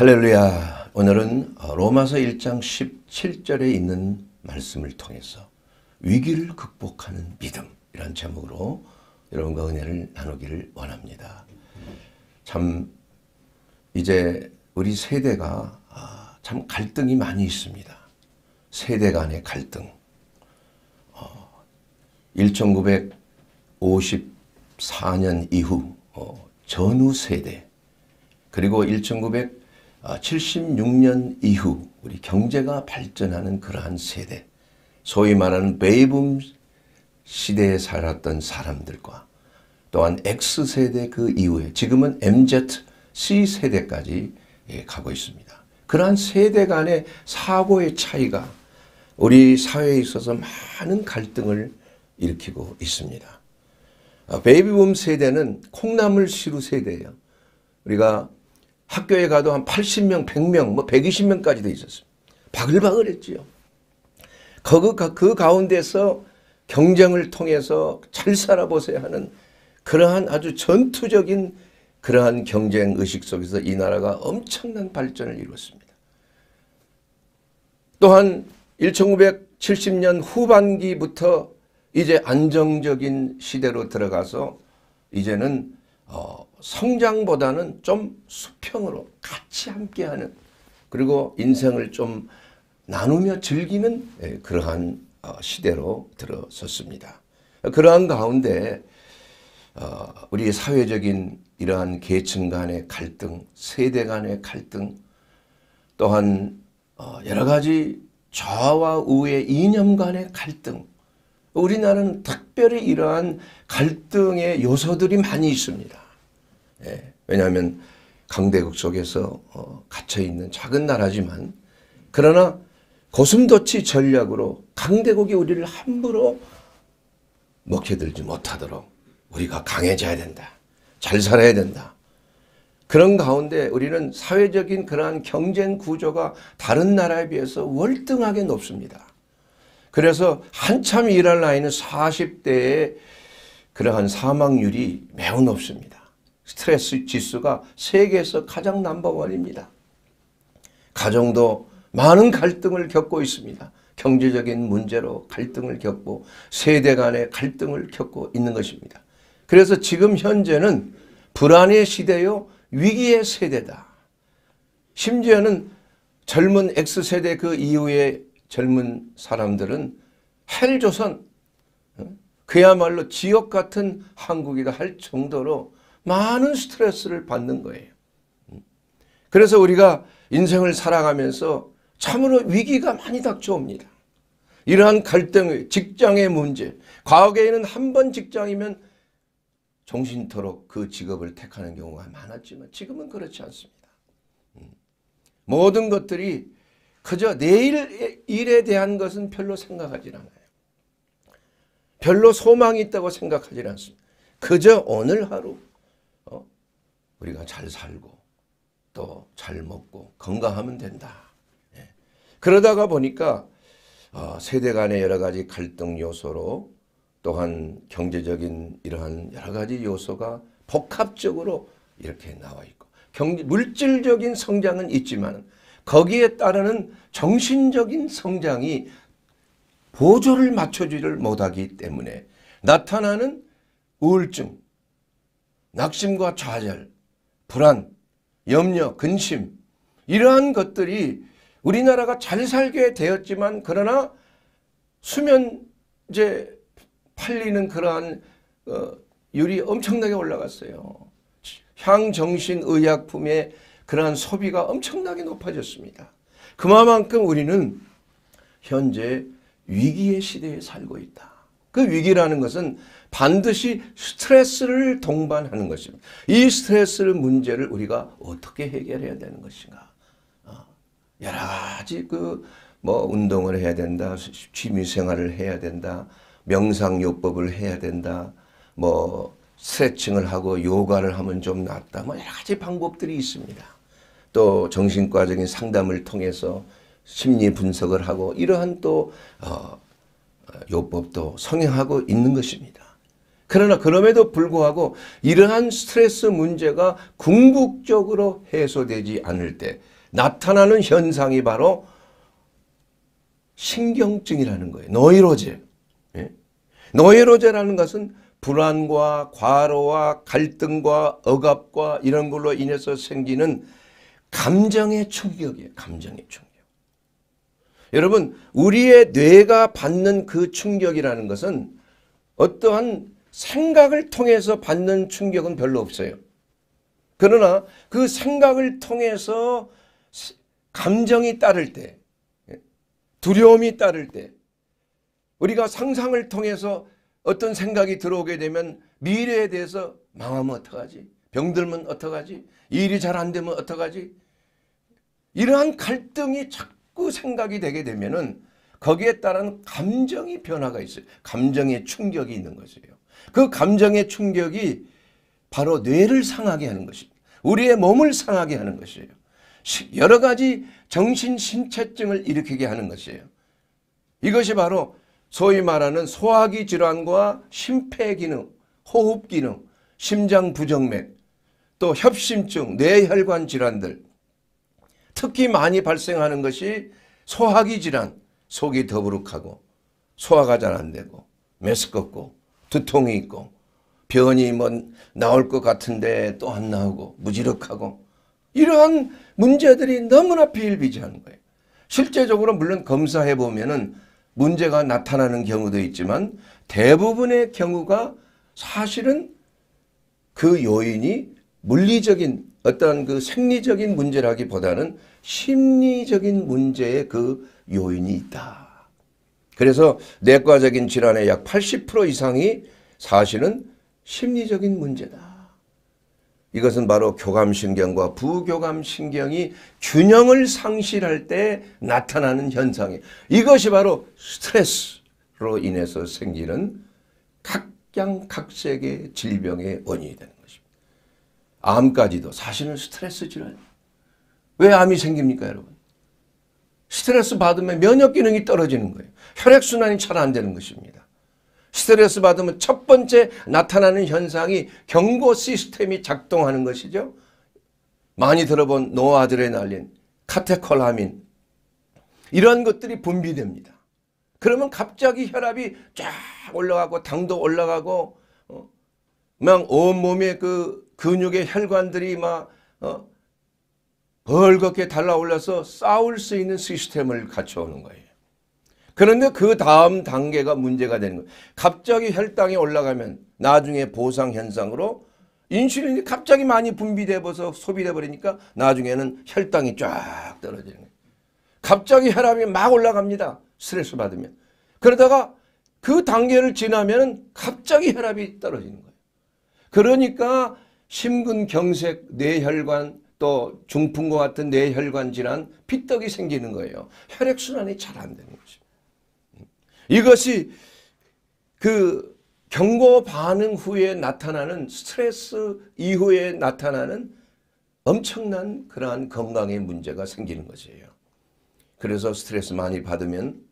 할렐루야. 오늘은 로마서 1장 17절에 있는 말씀을 통해서 위기를 극복하는 믿음이란 제목으로 여러분과 은혜를 나누기를 원합니다. 참 이제 우리 세대가 아, 참 갈등이 많이 있습니다. 세대 간의 갈등. 1954년 어, 이후 어, 전후 세대 그리고 1900 76년 아, 이후 우리 경제가 발전하는 그러한 세대, 소위 말하는 베이붐 시대에 살았던 사람들과 또한 X세대 그 이후에 지금은 MZ, C세대까지 예, 가고 있습니다. 그러한 세대 간의 사고의 차이가 우리 사회에 있어서 많은 갈등을 일으키고 있습니다. 아, 베이비붐 세대는 콩나물 시루 세대예요. 우리가 학교에 가도 한 80명, 100명, 뭐 120명까지도 있었어요. 바글바글했지요. 그, 그 가운데서 경쟁을 통해서 잘 살아보세요 하는 그러한 아주 전투적인 그러한 경쟁 의식 속에서 이 나라가 엄청난 발전을 이루었습니다. 또한 1970년 후반기부터 이제 안정적인 시대로 들어가서 이제는 어, 성장보다는 좀 수평으로 같이 함께하는 그리고 인생을 좀 나누며 즐기는 예, 그러한 어, 시대로 들어섰습니다. 그러한 가운데 어, 우리 사회적인 이러한 계층 간의 갈등, 세대 간의 갈등, 또한 어, 여러 가지 좌와 우의 이념 간의 갈등, 우리나라는 특별히 이러한 갈등의 요소들이 많이 있습니다. 예, 왜냐하면 강대국 속에서 어, 갇혀 있는 작은 나라지만 그러나 고슴도치 전략으로 강대국이 우리를 함부로 먹혀들지 못하도록 우리가 강해져야 된다. 잘 살아야 된다. 그런 가운데 우리는 사회적인 그러한 경쟁 구조가 다른 나라에 비해서 월등하게 높습니다. 그래서 한참 일할 나이는 40대에 그러한 사망률이 매우 높습니다. 스트레스 지수가 세계에서 가장 넘버원입니다. 가정도 많은 갈등을 겪고 있습니다. 경제적인 문제로 갈등을 겪고 세대 간의 갈등을 겪고 있는 것입니다. 그래서 지금 현재는 불안의 시대요 위기의 세대다. 심지어는 젊은 X세대 그 이후의 젊은 사람들은 헬조선 어? 그야말로 지옥 같은 한국이다 할 정도로 많은 스트레스를 받는 거예요. 그래서 우리가 인생을 살아가면서 참으로 위기가 많이 닥쳐옵니다. 이러한 갈등의 직장의 문제 과거에는 한 번 직장이면 정신토록 그 직업을 택하는 경우가 많았지만 지금은 그렇지 않습니다. 모든 것들이 그저 내일 일에 대한 것은 별로 생각하지 않아요. 별로 소망이 있다고 생각하지 않습니다. 그저 오늘 하루 우리가 잘 살고 또 잘 먹고 건강하면 된다. 예. 그러다가 보니까 어, 세대 간의 여러 가지 갈등 요소로 또한 경제적인 이러한 여러 가지 요소가 복합적으로 이렇게 나와 있고 경제, 물질적인 성장은 있지만 거기에 따르는 정신적인 성장이 보조를 맞춰주지를 못하기 때문에 나타나는 우울증, 낙심과 좌절, 불안, 염려, 근심 이러한 것들이 우리나라가 잘 살게 되었지만 그러나 수면제 팔리는 그러한 어, 율이 엄청나게 올라갔어요. 향정신의약품의 그러한 소비가 엄청나게 높아졌습니다. 그만큼 우리는 현재 위기의 시대에 살고 있다. 그 위기라는 것은 반드시 스트레스를 동반하는 것입니다. 이 스트레스를 문제를 우리가 어떻게 해결해야 되는 것인가. 어? 여러 가지 그 뭐 운동을 해야 된다, 취미 생활을 해야 된다, 명상 요법을 해야 된다, 뭐 스트레칭을 하고 요가를 하면 좀 낫다, 뭐 여러 가지 방법들이 있습니다. 또 정신과적인 상담을 통해서 심리 분석을 하고 이러한 또 어, 어 요법도 성행하고 있는 것입니다. 그러나 그럼에도 불구하고 이러한 스트레스 문제가 궁극적으로 해소되지 않을 때 나타나는 현상이 바로 신경증이라는 거예요. 노이로제. 예? 노이로제라는 것은 불안과 과로와 갈등과 억압과 이런 걸로 인해서 생기는 감정의 충격이에요. 감정의 충격. 여러분 우리의 뇌가 받는 그 충격이라는 것은 어떠한 생각을 통해서 받는 충격은 별로 없어요. 그러나 그 생각을 통해서 감정이 따를 때, 두려움이 따를 때, 우리가 상상을 통해서 어떤 생각이 들어오게 되면 미래에 대해서 망하면 어떡하지? 병들면 어떡하지? 일이 잘 안 되면 어떡하지? 이러한 갈등이 자꾸 생각이 되게 되면 거기에 따른 감정이 변화가 있어요. 감정의 충격이 있는 것이에요. 그 감정의 충격이 바로 뇌를 상하게 하는 것입니다. 우리의 몸을 상하게 하는 것이에요. 여러 가지 정신 신체증을 일으키게 하는 것이에요. 이것이 바로 소위 말하는 소화기 질환과 심폐기능, 호흡기능, 심장부정맥, 또 협심증, 뇌혈관 질환들 특히 많이 발생하는 것이 소화기 질환, 속이 더부룩하고 소화가 잘 안되고 메스껍고 두통이 있고 변이 뭐 나올 것 같은데 또 안 나오고 무지력하고 이러한 문제들이 너무나 비일비재한 거예요. 실제적으로 물론 검사해 보면은 문제가 나타나는 경우도 있지만 대부분의 경우가 사실은 그 요인이 물리적인 어떤 그 생리적인 문제라기보다는 심리적인 문제의 그 요인이 있다. 그래서 내과적인 질환의 약 80% 이상이 사실은 심리적인 문제다. 이것은 바로 교감신경과 부교감신경이 균형을 상실할 때 나타나는 현상이 이것이 바로 스트레스로 인해서 생기는 각양각색의 질병의 원인이 되는 것입니다. 암까지도 사실은 스트레스 질환. 왜 암이 생깁니까 여러분? 스트레스 받으면 면역 기능이 떨어지는 거예요. 혈액순환이 잘 안 되는 것입니다. 스트레스 받으면 첫 번째 나타나는 현상이 경고 시스템이 작동하는 것이죠. 많이 들어본 노아드레날린, 카테콜라민 이런 것들이 분비됩니다. 그러면 갑자기 혈압이 쫙 올라가고 당도 올라가고 어, 막 온몸의 그 근육의 혈관들이 막 어, 벌겋게 달라올라서 싸울 수 있는 시스템을 갖춰오는 거예요. 그런데 그 다음 단계가 문제가 되는 거예요. 갑자기 혈당이 올라가면 나중에 보상 현상으로 인슐린이 갑자기 많이 분비돼서 소비돼 버리니까 나중에는 혈당이 쫙 떨어지는 거예요. 갑자기 혈압이 막 올라갑니다. 스트레스 받으면. 그러다가 그 단계를 지나면 갑자기 혈압이 떨어지는 거예요. 그러니까 심근경색, 뇌혈관, 또 중풍과 같은 뇌혈관 질환, 피떡이 생기는 거예요. 혈액순환이 잘 안 되는 것입 이것이 그 경고 반응 후에 나타나는 스트레스 이후에 나타나는 엄청난 그러한 건강의 문제가 생기는 것이에요. 그래서 스트레스 많이 받으면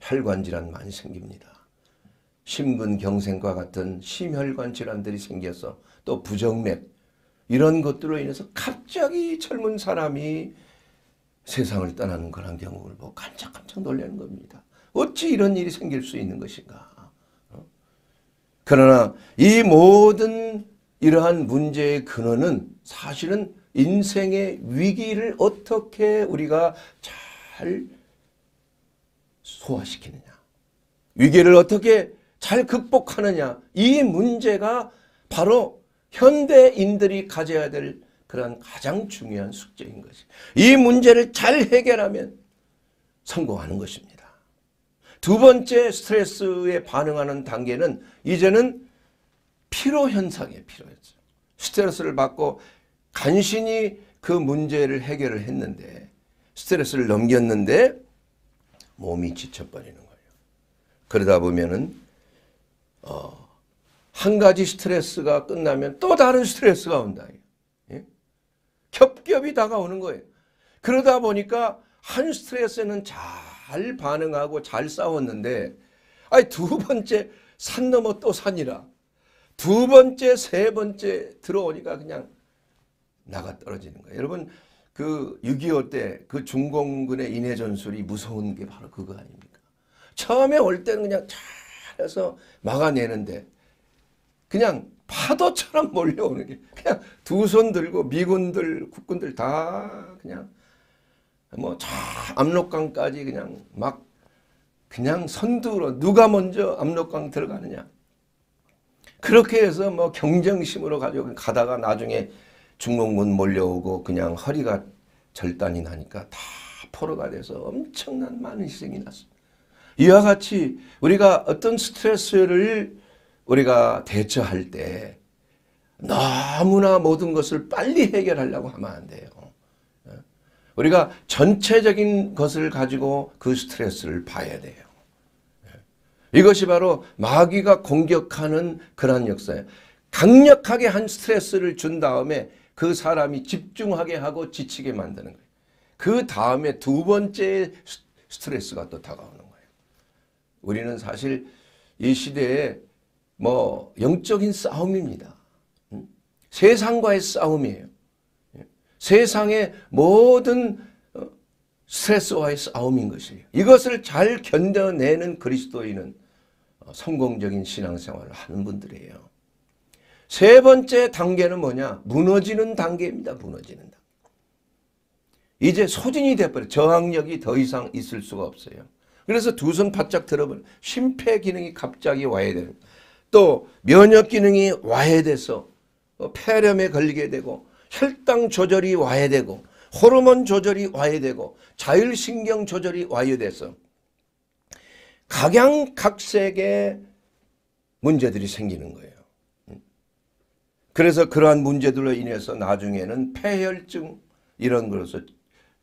혈관 질환 많이 생깁니다. 심근경색과 같은 심혈관 질환들이 생겨서 또 부정맥, 이런 것들로 인해서 갑자기 젊은 사람이 세상을 떠나는 그런 경우를 보고 뭐 깜짝깜짝 놀라는 겁니다. 어찌 이런 일이 생길 수 있는 것인가. 어? 그러나 이 모든 이러한 문제의 근원은 사실은 인생의 위기를 어떻게 우리가 잘 소화시키느냐. 위기를 어떻게 잘 극복하느냐. 이 문제가 바로 현대인들이 가져야 될 그런 가장 중요한 숙제인 것이 이 문제를 잘 해결하면 성공하는 것입니다. 두 번째 스트레스에 반응하는 단계는 이제는 피로현상이에요. 피로현상. 스트레스를 받고 간신히 그 문제를 해결을 했는데 스트레스를 넘겼는데 몸이 지쳐버리는 거예요. 그러다 보면은 어, 한 가지 스트레스가 끝나면 또 다른 스트레스가 온다. 예? 겹겹이 다가오는 거예요. 그러다 보니까 한 스트레스는 잘 반응하고 잘 싸웠는데 아니 두 번째 산 넘어 또 산이라 두 번째 세 번째 들어오니까 그냥 나가 떨어지는 거예요. 여러분 그6.25때그 그 중공군의 인해 전술이 무서운 게 바로 그거 아닙니까? 처음에 올 때는 그냥 잘 해서 막아내는데 그냥 파도처럼 몰려오는 게 그냥 두 손 들고 미군들 국군들 다 그냥 뭐저 압록강까지 그냥 막 그냥 선두로 누가 먼저 압록강 들어가느냐 그렇게 해서 뭐 경쟁심으로 가지고 가다가 나중에 중국군 몰려오고 그냥 허리가 절단이 나니까 다 포로가 돼서 엄청난 많은 희생이 났어 이와 같이 우리가 어떤 스트레스를 우리가 대처할 때 너무나 모든 것을 빨리 해결하려고 하면 안 돼요. 예? 우리가 전체적인 것을 가지고 그 스트레스를 봐야 돼요. 예? 이것이 바로 마귀가 공격하는 그러 역사예요. 강력하게 한 스트레스를 준 다음에 그 사람이 집중하게 하고 지치게 만드는 거예요. 그 다음에 두 번째 스트레스가 또 다가오는 거예요. 우리는 사실 이 시대에 뭐 영적인 싸움입니다. 음? 세상과의 싸움이에요. 예. 세상의 모든 어, 스트레스와의 싸움인 것이에요. 이것을 잘 견뎌내는 그리스도인은 어, 성공적인 신앙생활을 하는 분들이에요. 세 번째 단계는 뭐냐? 무너지는 단계입니다. 무너지는 단계. 이제 소진이 돼버려 저항력이 더 이상 있을 수가 없어요. 그래서 두 손 바짝 들어버려 심폐기능이 갑자기 와야 되는 거예요. 또 면역 기능이 와해돼서 어, 폐렴에 걸리게 되고 혈당 조절이 와해되고 호르몬 조절이 와해되고 자율신경 조절이 와해돼서 각양각색의 문제들이 생기는 거예요. 음. 그래서 그러한 문제들로 인해서 나중에는 폐혈증 이런 것으로서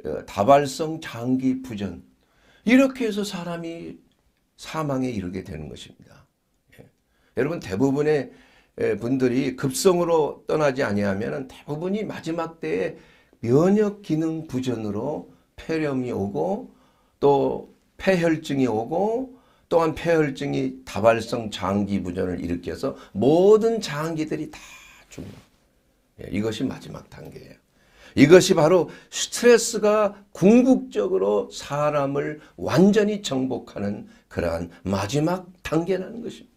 어, 다발성 장기 부전 이렇게 해서 사람이 사망에 이르게 되는 것입니다. 여러분 대부분의 분들이 급성으로 떠나지 아니하면 대부분이 마지막 때에 면역 기능 부전으로 폐렴이 오고 또 폐혈증이 오고 또한 폐혈증이 다발성 장기 부전을 일으켜서 모든 장기들이 다 죽는 예, 이것이 마지막 단계예요. 이것이 바로 스트레스가 궁극적으로 사람을 완전히 정복하는 그러한 마지막 단계라는 것입니다.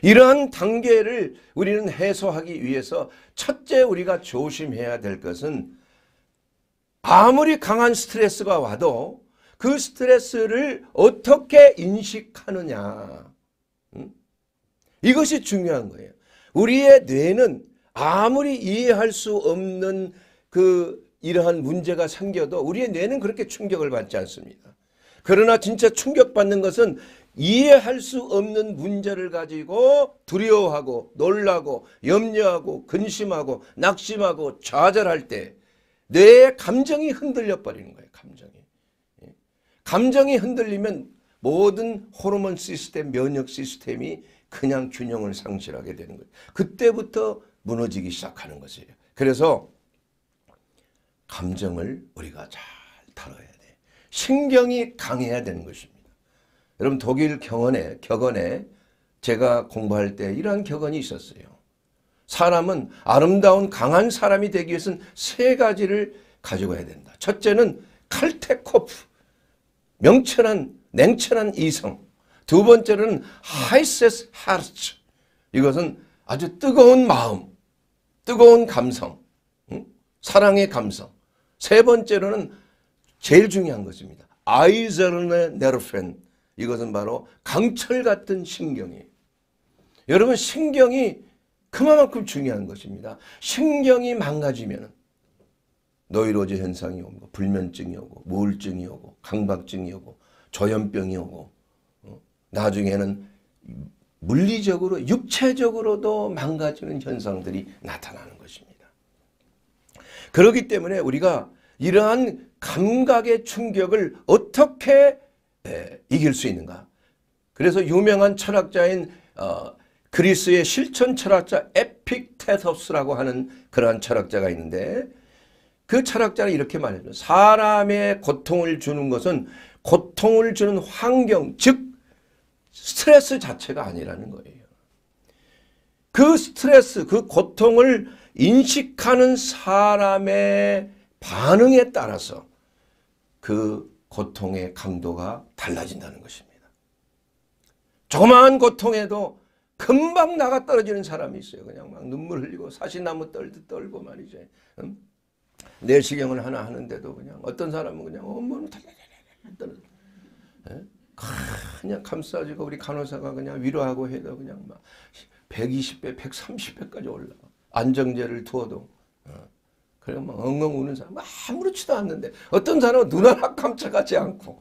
이러한 단계를 우리는 해소하기 위해서 첫째 우리가 조심해야 될 것은 아무리 강한 스트레스가 와도 그 스트레스를 어떻게 인식하느냐. 이것이 중요한 거예요. 우리의 뇌는 아무리 이해할 수 없는 그 이러한 문제가 생겨도 우리의 뇌는 그렇게 충격을 받지 않습니다. 그러나 진짜 충격받는 것은 이해할 수 없는 문제를 가지고 두려워하고 놀라고 염려하고 근심하고 낙심하고 좌절할 때 내 감정이 흔들려 버리는 거예요. 감정이. 예. 감정이 흔들리면 모든 호르몬 시스템, 면역 시스템이 그냥 균형을 상실하게 되는 거예요. 그때부터 무너지기 시작하는 것이에요. 그래서 감정을 우리가 잘 다뤄야 돼 신경이 강해야 되는 것입니다. 여러분 독일 경원에 격언에 제가 공부할 때 이러한 격언이 있었어요. 사람은 아름다운 강한 사람이 되기 위해서는 세 가지를 가져가야 된다. 첫째는 칼테코프 명철한 냉철한 이성 두번째는 하이세스 하르츠 이것은 아주 뜨거운 마음 뜨거운 감성 응? 사랑의 감성 세 번째로는 제일 중요한 것입니다. 아이저르네 네르펜 이것은 바로 강철 같은 신경이에요. 여러분 신경이 그만큼 중요한 것입니다. 신경이 망가지면 노이로제 현상이 오고 불면증이 오고 우울증이 오고 강박증이 오고 조현병이 오고 어? 나중에는 물리적으로 육체적으로도 망가지는 현상들이 나타나는 것입니다. 그렇기 때문에 우리가 이러한 감각의 충격을 어떻게 이길 수 있는가. 그래서 유명한 철학자인 어, 그리스의 실천 철학자 에픽테토스라고 하는 그러한 철학자가 있는데 그 철학자는 이렇게 말해요. 사람의 고통을 주는 것은 고통을 주는 환경, 즉 스트레스 자체가 아니라는 거예요. 그 스트레스, 그 고통을 인식하는 사람의 반응에 따라서 그 고통의 강도가 달라진다는 것입니다. 조그마한 고통에도 금방 나가 떨어지는 사람이 있어요. 그냥 막 눈물 흘리고 사시나무 떨듯 떨고 말이죠. 음? 내시경을 하나 하는데도 그냥 어떤 사람은 그냥 온몸을 어, 뭐, 뭐, 떨어 예? 그냥 감싸주고 우리 간호사가 그냥 위로하고 해도 그냥 막 120배, 130배까지 올라가. 안정제를 두어도. 어. 그러면 뭐 엉엉 우는 사람 아무렇지도 않는데 어떤 사람은 눈 하나 깜짝하지 않고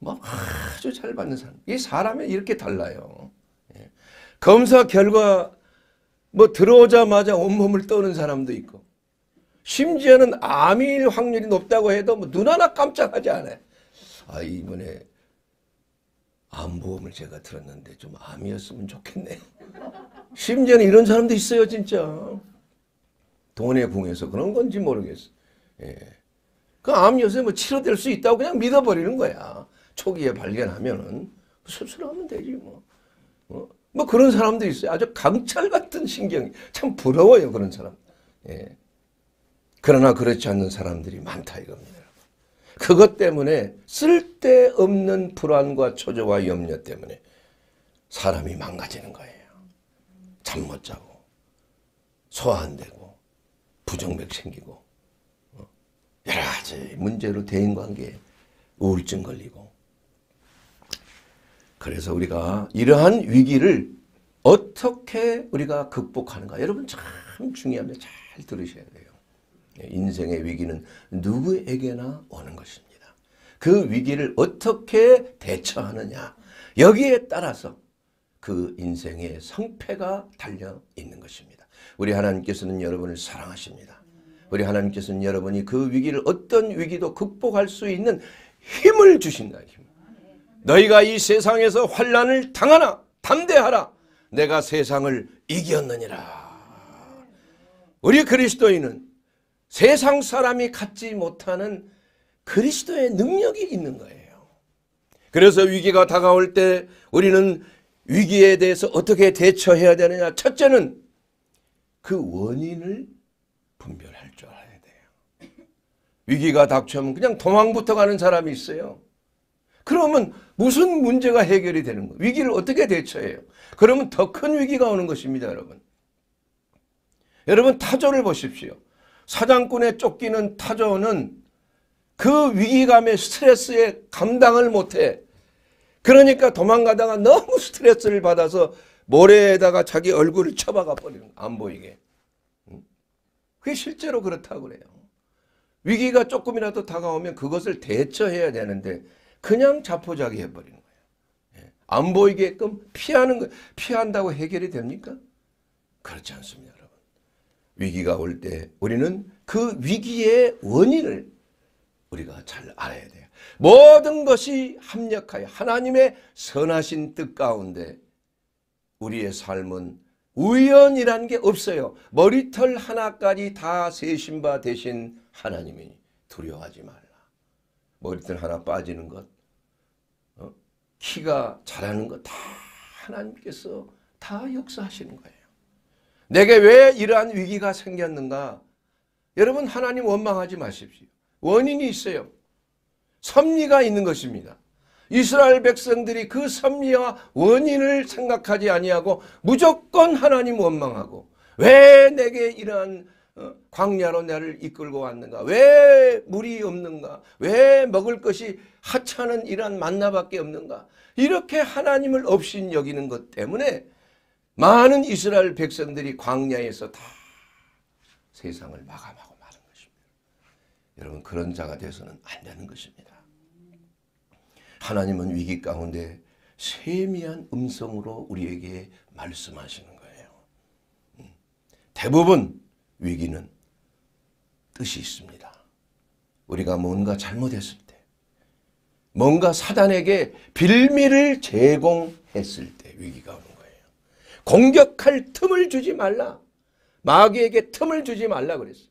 뭐 아주 잘 받는 사람 이 사람이 이렇게 달라요. 예. 검사 결과 뭐 들어오자마자 온몸을 떠는 사람도 있고 심지어는 암일 확률이 높다고 해도 뭐눈 하나 깜짝하지 않아요. 아 이번에 암보험을 제가 들었는데 좀 암이었으면 좋겠네요. 심지어는 이런 사람도 있어요 진짜. 돈에 궁해서 그런 건지 모르겠어. 예. 그암 요새 뭐 치료될 수 있다고 그냥 믿어버리는 거야. 초기에 발견하면은 수술하면 되지 뭐. 어? 뭐 그런 사람도 있어요. 아주 강철 같은 신경이 참 부러워요 그런 사람. 예. 그러나 그렇지 않는 사람들이 많다 이겁니다. 그것 때문에 쓸데없는 불안과 초조와 염려 때문에 사람이 망가지는 거예요. 잠 못 자고 소화 안 되고 부정맥 생기고 어, 여러 가지 문제로 대인관계 에 우울증 걸리고 그래서 우리가 이러한 위기를 어떻게 우리가 극복하는가 여러분 참 중요합니다. 잘 들으셔야 돼요. 예, 인생의 위기는 누구에게나 오는 것입니다. 그 위기를 어떻게 대처하느냐 여기에 따라서 그 인생의 성패가 달려 있는 것입니다. 우리 하나님께서는 여러분을 사랑하십니다. 우리 하나님께서는 여러분이 그 위기를 어떤 위기도 극복할 수 있는 힘을 주신다. 힘. 너희가 이 세상에서 환란을 당하나 담대하라. 내가 세상을 이겼느니라. 우리 그리스도인은 세상 사람이 갖지 못하는 그리스도의 능력이 있는 거예요. 그래서 위기가 다가올 때 우리는 위기에 대해서 어떻게 대처해야 되느냐. 첫째는 그 원인을 분별할 줄 알아야 돼요. 위기가 닥쳐면 그냥 도망부터 가는 사람이 있어요. 그러면 무슨 문제가 해결이 되는 거예요? 위기를 어떻게 대처해요? 그러면 더 큰 위기가 오는 것입니다, 여러분. 여러분 타조를 보십시오. 사장꾼에 쫓기는 타조는 그 위기감에 스트레스에 감당을 못해. 그러니까 도망가다가 너무 스트레스를 받아서 모래에다가 자기 얼굴을 쳐박아 버리는 안 보이게. 그게 실제로 그렇다고 그래요. 위기가 조금이라도 다가오면 그것을 대처해야 되는데 그냥 자포자기 해버리는 거예요. 예. 안 보이게끔 피하는 거 피한다고 해결이 됩니까? 그렇지 않습니다, 여러분. 위기가 올 때 우리는 그 위기의 원인을 우리가 잘 알아야 돼요. 모든 것이 합력하여 하나님의 선하신 뜻 가운데 우리의 삶은 우연이란 게 없어요. 머리털 하나까지 다 세신 바 되신 하나님이니 두려워하지 말라. 머리털 하나 빠지는 것, 어? 키가 자라는 것 다 하나님께서 다 역사하시는 거예요. 내게 왜 이러한 위기가 생겼는가? 여러분 하나님 원망하지 마십시오. 원인이 있어요. 섭리가 있는 것입니다. 이스라엘 백성들이 그 섭리와 원인을 생각하지 아니하고 무조건 하나님 원망하고 왜 내게 이러한 어, 광야로 나를 이끌고 왔는가 왜 물이 없는가 왜 먹을 것이 하찮은 이러한 만나밖에 없는가 이렇게 하나님을 없인 여기는 것 때문에 많은 이스라엘 백성들이 광야에서 다 세상을 마감하고 마는 것입니다. 여러분 그런 자가 돼서는 안 되는 것입니다. 하나님은 위기 가운데 세미한 음성으로 우리에게 말씀하시는 거예요. 음. 대부분 위기는 뜻이 있습니다. 우리가 뭔가 잘못했을 때, 뭔가 사단에게 빌미를 제공했을 때 위기가 오는 거예요. 공격할 틈을 주지 말라. 마귀에게 틈을 주지 말라 그랬어요.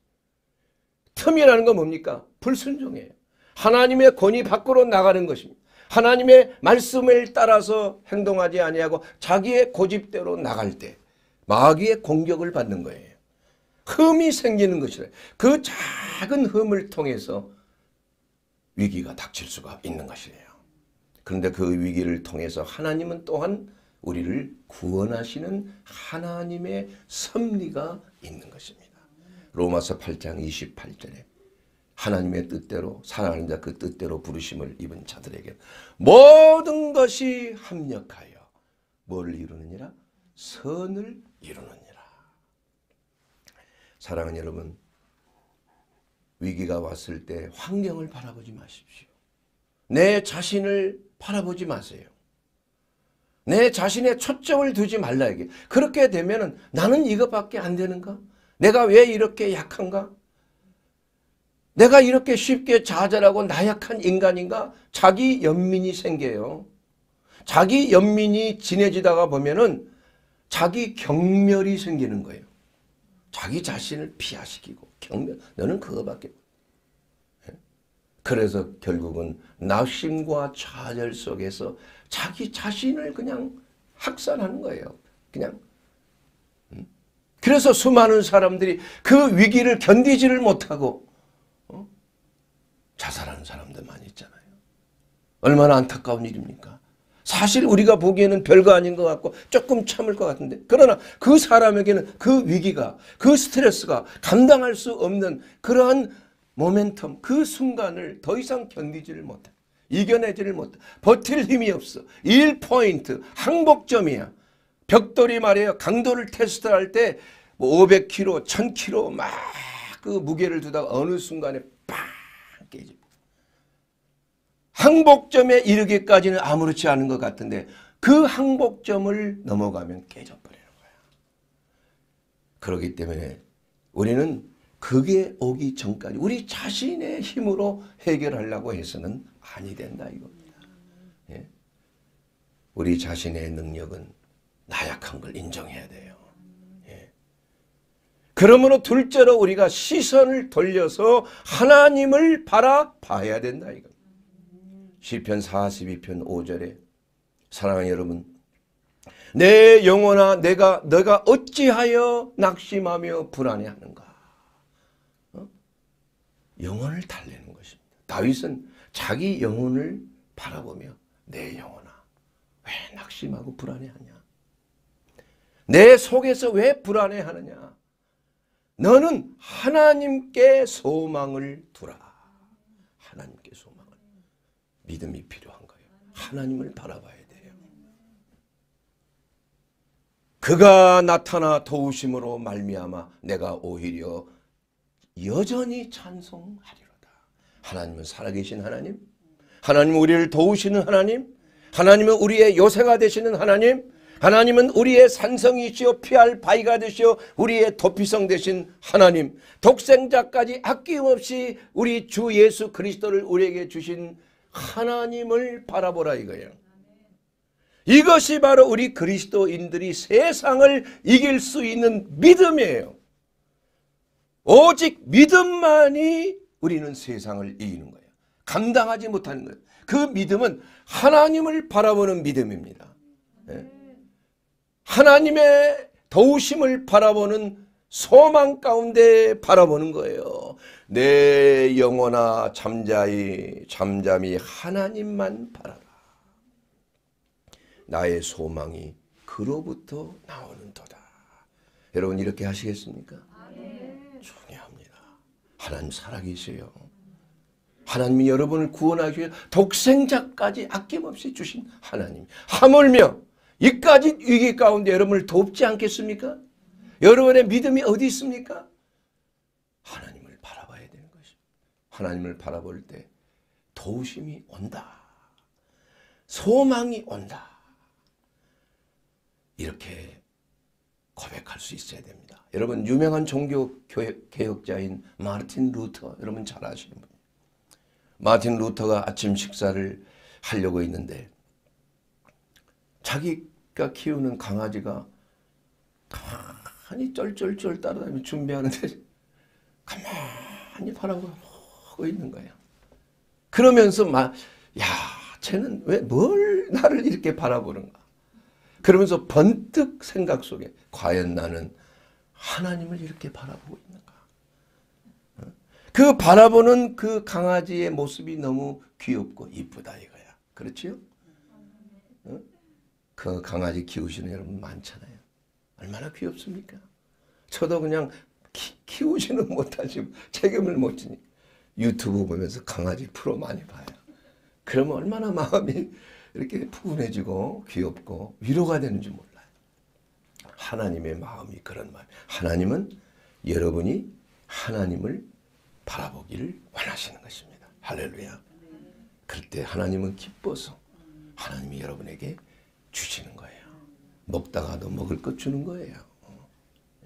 틈이라는 건 뭡니까? 불순종이에요. 하나님의 권위 밖으로 나가는 것입니다. 하나님의 말씀을 따라서 행동하지 아니하고 자기의 고집대로 나갈 때 마귀의 공격을 받는 거예요. 흠이 생기는 것이래. 그 작은 흠을 통해서 위기가 닥칠 수가 있는 것이에요. 그런데 그 위기를 통해서 하나님은 또한 우리를 구원하시는 하나님의 섭리가 있는 것입니다. 로마서 8장 28절에 하나님의 뜻대로 사랑하는 자 그 뜻대로 부르심을 입은 자들에게 모든 것이 합력하여 뭘 이루느니라? 선을 이루느니라. 사랑하는 여러분 위기가 왔을 때 환경을 바라보지 마십시오. 내 자신을 바라보지 마세요. 내 자신의 초점을 두지 말라 이게. 그렇게 되면 나는 이것밖에 안 되는가? 내가 왜 이렇게 약한가? 내가 이렇게 쉽게 좌절하고 나약한 인간인가? 자기 연민이 생겨요. 자기 연민이 진해지다가 보면은 자기 경멸이 생기는 거예요. 자기 자신을 피하시키고 경멸. 너는 그거밖에. 예? 그래서 결국은 낙심과 좌절 속에서 자기 자신을 그냥 학살하는 거예요. 그냥. 음? 그래서 수많은 사람들이 그 위기를 견디지를 못하고 자살하는 사람들 많이 있잖아요. 얼마나 안타까운 일입니까? 사실 우리가 보기에는 별거 아닌 것 같고 조금 참을 것 같은데 그러나 그 사람에게는 그 위기가 그 스트레스가 감당할 수 없는 그러한 모멘텀 그 순간을 더 이상 견디지를 못해 이겨내지를 못해 버틸 힘이 없어 1포인트 항복점이야 벽돌이 말이에요 강도를 테스트할 때뭐 500kg 1000kg 막 그 무게를 두다가 어느 순간에 팍 깨집니다. 항복점에 이르기까지는 아무렇지 않은 것 같은데 그 항복점을 넘어가면 깨져버리는 거야. 그렇기 때문에 우리는 그게 오기 전까지 우리 자신의 힘으로 해결하려고 해서는 아니 된다 이겁니다. 예? 우리 자신의 능력은 나약한 걸 인정해야 돼요. 그러므로 둘째로 우리가 시선을 돌려서 하나님을 바라봐야 된다 이거. 시편 42편 5절에 사랑하는 여러분 내 영혼아 내가 너가 어찌하여 낙심하며 불안해하는가 어? 영혼을 달래는 것입니다 다윗은 자기 영혼을 바라보며 내 영혼아 왜 낙심하고 불안해하냐 내 속에서 왜 불안해하느냐 너는 하나님께 소망을 두라. 하나님께 소망을. 믿음이 필요한 거예요. 하나님을 바라봐야 돼요. 그가 나타나 도우심으로 말미암아 내가 오히려 여전히 찬송하리로다. 하나님은 살아계신 하나님. 하나님 은 우리를 도우시는 하나님. 하나님은 우리의 요새가 되시는 하나님. 하나님은 우리의 산성이시요 피할 바위가 되시요 우리의 도피성 되신 하나님 독생자까지 아낌없이 우리 주 예수 그리스도를 우리에게 주신 하나님을 바라보라 이거예요. 이것이 바로 우리 그리스도인들이 세상을 이길 수 있는 믿음이에요. 오직 믿음만이 우리는 세상을 이기는 거예요. 감당하지 못하는 거예요. 그 믿음은 하나님을 바라보는 믿음입니다. 네. 하나님의 도우심을 바라보는 소망 가운데 바라보는 거예요. 내 영혼아 잠자이 잠잠히 하나님만 바라라. 나의 소망이 그로부터 나오는도다. 여러분 이렇게 하시겠습니까? 중요합니다. 하나님 살아계세요. 하나님이 여러분을 구원하기 위해 독생자까지 아낌없이 주신 하나님. 하물며 이까지 위기 가운데 여러분을 돕지 않겠습니까? 여러분의 믿음이 어디 있습니까? 하나님을 바라봐야 되는 것입니다. 하나님을 바라볼 때 도우심이 온다. 소망이 온다. 이렇게 고백할 수 있어야 됩니다. 여러분 유명한 종교 개혁자인 마틴 루터 여러분 잘 아시는 분. 마틴 루터가 아침 식사를 하려고 했는데 자기 자기가 키우는 강아지가 가만히 쩔쩔쩔 따라다니며 준비하는데 가만히 파랑구고 있는 거예요. 그러면서 막, 야, 쟤는 왜 뭘 나를 이렇게 바라보는가? 그러면서 번뜩 생각 속에 과연 나는 하나님을 이렇게 바라보고 있는가? 어? 그 바라보는 그 강아지의 모습이 너무 귀엽고 이쁘다 이거야. 그렇지요? 그 강아지 키우시는 여러분 많잖아요. 얼마나 귀엽습니까? 저도 그냥 키, 우지는 못하지 책임을 못 지니 유튜브 보면서 강아지 프로 많이 봐요. 그러면 얼마나 마음이 이렇게 푸근해지고 귀엽고 위로가 되는지 몰라요. 하나님의 마음이 그런 마음. 하나님은 여러분이 하나님을 바라보기를 원하시는 것입니다. 할렐루야. 그때 하나님은 기뻐서 하나님이 여러분에게 주시는 거예요. 먹다가도 먹을 것 주는 거예요.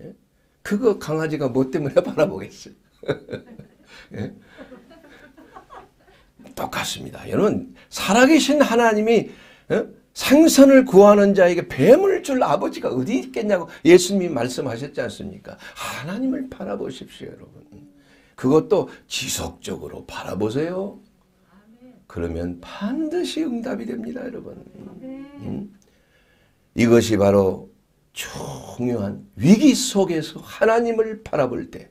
예? 그거 강아지가 뭐 때문에 바라보겠어요? 예? 똑같습니다. 여러분 살아계신 하나님이 예? 생선을 구하는 자에게 뱀을 줄 아버지가 어디 있겠냐고 예수님이 말씀하셨지 않습니까? 하나님을 바라보십시오 여러분. 그것도 지속적으로 바라보세요. 그러면 반드시 응답이 됩니다, 여러분. 네. 음? 이것이 바로 중요한 위기 속에서 하나님을 바라볼 때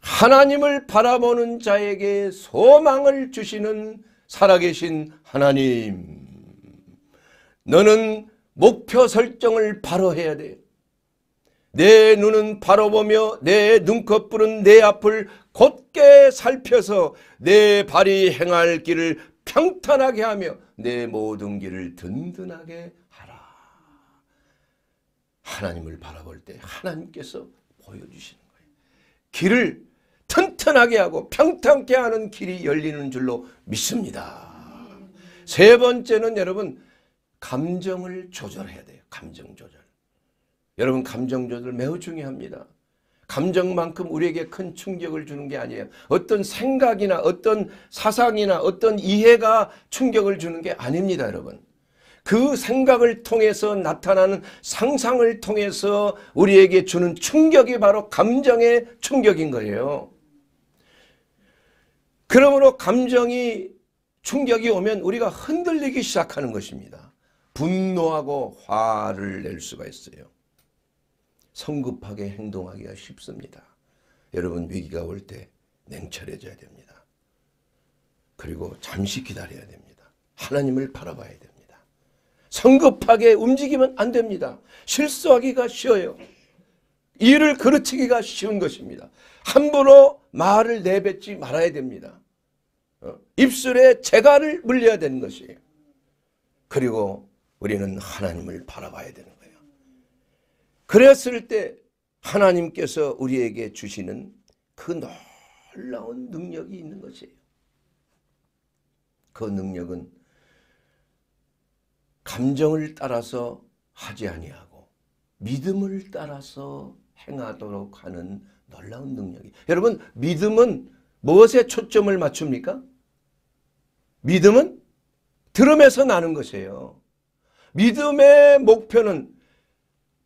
하나님을 바라보는 자에게 소망을 주시는 살아계신 하나님 너는 목표 설정을 바로 해야 돼요 내 눈은 바라보며 내 눈꺼풀은 내 앞을 곧게 살펴서 내 발이 행할 길을 평탄하게 하며 내 모든 길을 든든하게 하라. 하나님을 바라볼 때 하나님께서 보여주시는 거예요. 길을 튼튼하게 하고 평탄케 하는 길이 열리는 줄로 믿습니다. 세 번째는 여러분 감정을 조절해야 돼요. 감정 조절. 여러분 감정조절 매우 중요합니다. 감정만큼 우리에게 큰 충격을 주는 게 아니에요. 어떤 생각이나 어떤 사상이나 어떤 이해가 충격을 주는 게 아닙니다, 여러분. 그 생각을 통해서 나타나는 상상을 통해서 우리에게 주는 충격이 바로 감정의 충격인 거예요. 그러므로 감정이 충격이 오면 우리가 흔들리기 시작하는 것입니다. 분노하고 화를 낼 수가 있어요. 성급하게 행동하기가 쉽습니다. 여러분 위기가 올 때 냉철해져야 됩니다. 그리고 잠시 기다려야 됩니다. 하나님을 바라봐야 됩니다. 성급하게 움직이면 안 됩니다. 실수하기가 쉬워요. 일을 그르치기가 쉬운 것입니다. 함부로 말을 내뱉지 말아야 됩니다. 어? 입술에 재갈을 물려야 되는 것이에요. 그리고 우리는 하나님을 바라봐야 되는 거 그랬을 때 하나님께서 우리에게 주시는 그 놀라운 능력이 있는 것이에요. 그 능력은 감정을 따라서 하지 아니하고 믿음을 따라서 행하도록 하는 놀라운 능력이. 여러분 믿음은 무엇에 초점을 맞춥니까? 믿음은 들음에서 나는 것이에요. 믿음의 목표는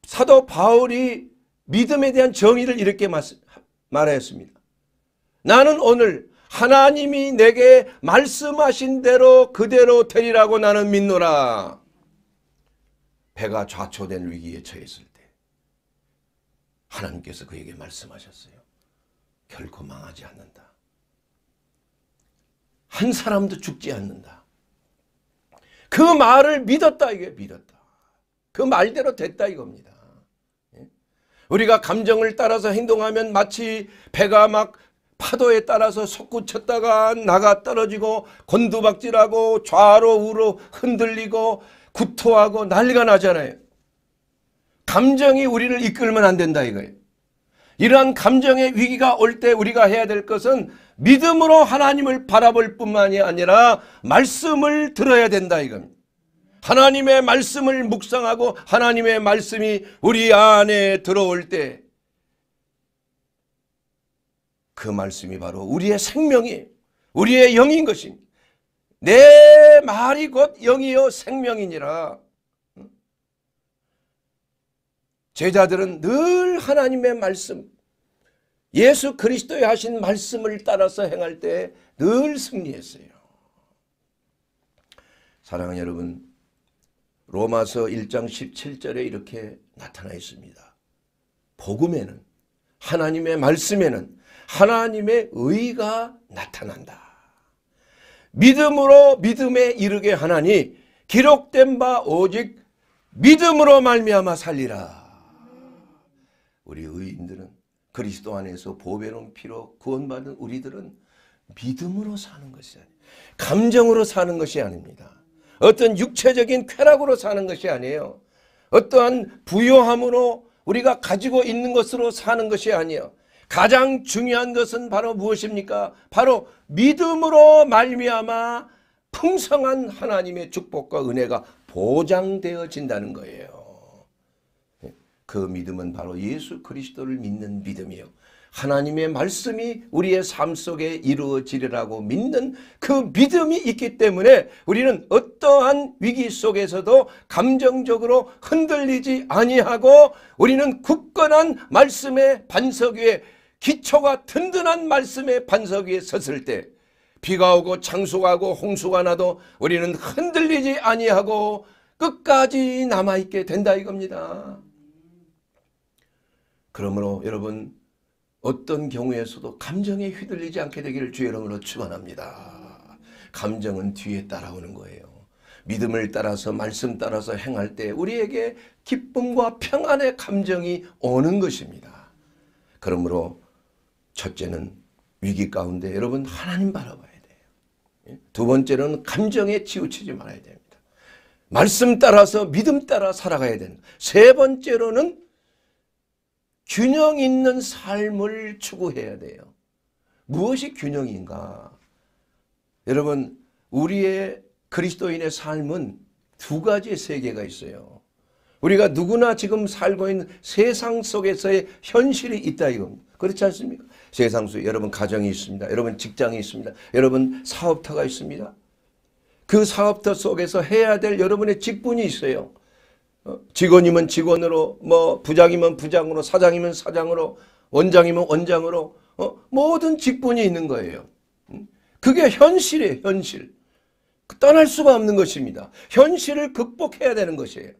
사도 바울이 믿음에 대한 정의를 이렇게 말하였습니다. 나는 오늘 하나님이 내게 말씀하신 대로 그대로 되리라고 나는 믿노라. 배가 좌초된 위기에 처했을 때 하나님께서 그에게 말씀하셨어요. 결코 망하지 않는다. 한 사람도 죽지 않는다. 그 말을 믿었다 이게 믿었다. 그 말대로 됐다 이겁니다. 우리가 감정을 따라서 행동하면 마치 배가 막 파도에 따라서 솟구쳤다가 나가 떨어지고 곤두박질하고 좌로 우로 흔들리고 구토하고 난리가 나잖아요. 감정이 우리를 이끌면 안 된다 이거예요. 이러한 감정의 위기가 올 때 우리가 해야 될 것은 믿음으로 하나님을 바라볼 뿐만이 아니라 말씀을 들어야 된다 이겁니다. 하나님의 말씀을 묵상하고 하나님의 말씀이 우리 안에 들어올 때 그 말씀이 바로 우리의 생명이 우리의 영인 것입니내 말이 곧 영이요 생명이니라. 제자들은 늘 하나님의 말씀, 예수 그리스도의 하신 말씀을 따라서 행할 때 늘 승리했어요. 사랑하는 여러분, 로마서 1장 17절에 이렇게 나타나 있습니다. 복음에는 하나님의 말씀에는 하나님의 의가 나타난다. 믿음으로 믿음에 이르게 하나니 기록된 바 오직 믿음으로 말미암아 살리라. 우리 의인들은 그리스도 안에서 보배로운 피로 구원받은 우리들은 믿음으로 사는 것이 아니 감정으로 사는 것이 아닙니다. 어떤 육체적인 쾌락으로 사는 것이 아니에요. 어떠한 부요함으로 우리가 가지고 있는 것으로 사는 것이 아니에요. 가장 중요한 것은 바로 무엇입니까? 바로 믿음으로 말미암아 풍성한 하나님의 축복과 은혜가 보장되어진다는 거예요. 그 믿음은 바로 예수 그리스도를 믿는 믿음이에요. 하나님의 말씀이 우리의 삶 속에 이루어지리라고 믿는 그 믿음이 있기 때문에 우리는 어떠한 위기 속에서도 감정적으로 흔들리지 아니하고 우리는 굳건한 말씀의 반석 위에 기초가 든든한 말씀의 반석 위에 섰을 때 비가 오고 창수가 오고 홍수가 나도 우리는 흔들리지 아니하고 끝까지 남아있게 된다 이겁니다. 그러므로 여러분 어떤 경우에서도 감정에 휘둘리지 않게 되기를 주의 이름으로 축원합니다. 감정은 뒤에 따라오는 거예요. 믿음을 따라서 말씀 따라서 행할 때 우리에게 기쁨과 평안의 감정이 오는 것입니다. 그러므로 첫째는 위기 가운데 여러분 하나님 바라봐야 돼요. 예? 두 번째는 감정에 치우치지 말아야 됩니다. 말씀 따라서 믿음 따라 살아가야 되는. 세 번째로는 균형 있는 삶을 추구해야 돼요. 무엇이 균형인가? 여러분 우리의 그리스도인의 삶은 두 가지 세계가 있어요. 우리가 누구나 지금 살고 있는 세상 속에서의 현실이 있다 이겁 그렇지 않습니까? 세상 속에 여러분 가정이 있습니다. 여러분 직장이 있습니다. 여러분 사업터가 있습니다. 그 사업터 속에서 해야 될 여러분의 직분이 있어요. 직원이면 직원으로 뭐 부장이면 부장으로 사장이면 사장으로 원장이면 원장으로 어? 모든 직분이 있는 거예요. 그게 현실이에요. 현실. 그 떠날 수가 없는 것입니다. 현실을 극복해야 되는 것이에요.